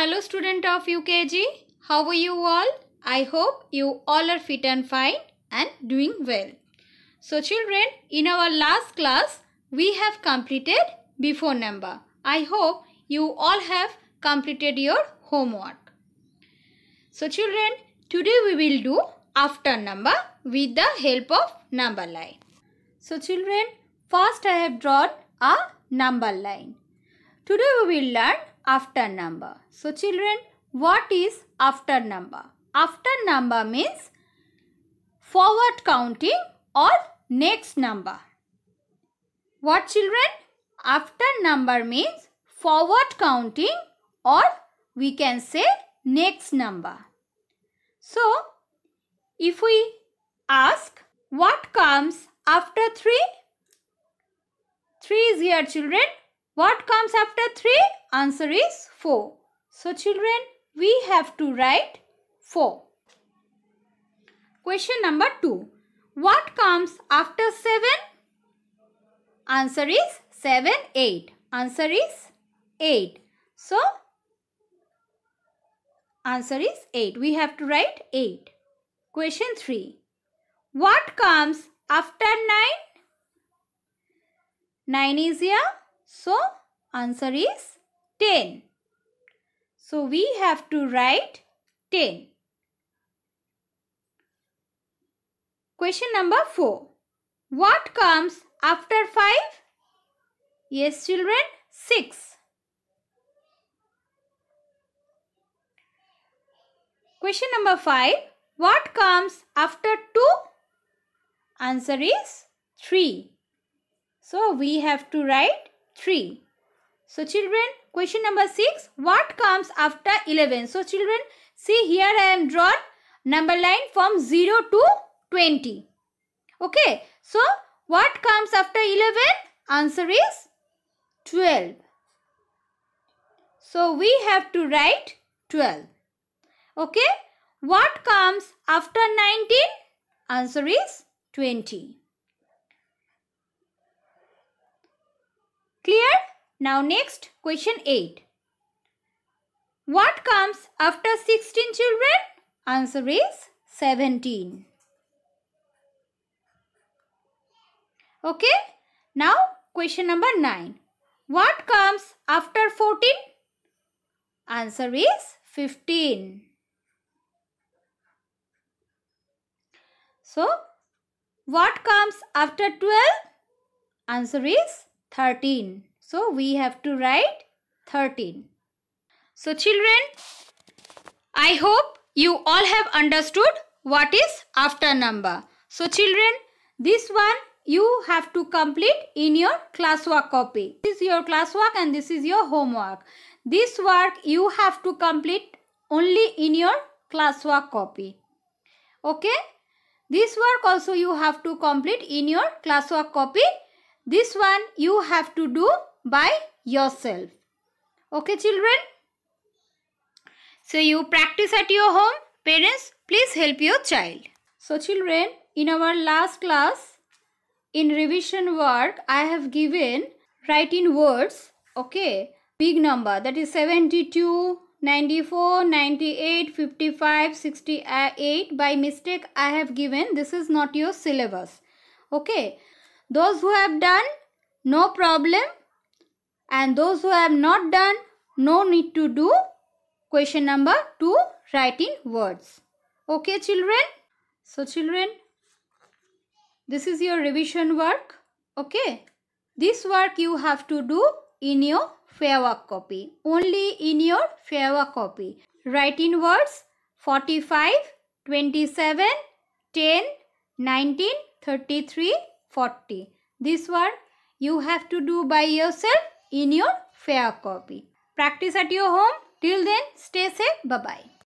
Hello student of UKG. How are you all? I hope you all are fit and fine and doing well. So children, in our last class, we have completed before number. I hope you all have completed your homework. So children, today we will do after number with the help of number line. So children, first I have drawn a number line. Today we will learn after number. So children, what is after number? After number means forward counting or next number. What children? After number means forward counting or we can say next number. So, if we ask what comes after 3? 3 is here children what comes after 3? Answer is 4. So children, we have to write 4. Question number 2. What comes after 7? Answer is 7, 8. Answer is 8. So, answer is 8. We have to write 8. Question 3. What comes after 9? 9 is here. So, answer is 10. So, we have to write 10. Question number 4. What comes after 5? Yes, children, 6. Question number 5. What comes after 2? Answer is 3. So, we have to write 3. So children, question number 6. What comes after 11? So children, see here I am drawn number line from 0 to 20. Okay. So what comes after 11? Answer is 12. So we have to write 12. Okay. What comes after 19? Answer is 20. Clear? Now next question 8. What comes after 16 children? Answer is 17. Okay. Now question number 9. What comes after 14? Answer is 15. So, what comes after 12? Answer is 13. So we have to write 13. So children, I hope you all have understood what is after number. So children, this one you have to complete in your classwork copy. This is your classwork and this is your homework. This work you have to complete only in your classwork copy. Okay? This work also you have to complete in your classwork copy this one you have to do by yourself. Okay children? So you practice at your home. Parents, please help your child. So children, in our last class, in revision work, I have given writing words, okay, big number that is 72, 94, 98, 55, 68. By mistake, I have given this is not your syllabus, okay. Those who have done, no problem. And those who have not done, no need to do. Question number 2, writing words. Okay children? So children, this is your revision work. Okay? This work you have to do in your fair work copy. Only in your fair work copy. Writing words 45, 27, 10, 19, 33, 40. This one you have to do by yourself in your fair copy. Practice at your home. Till then, stay safe. Bye-bye.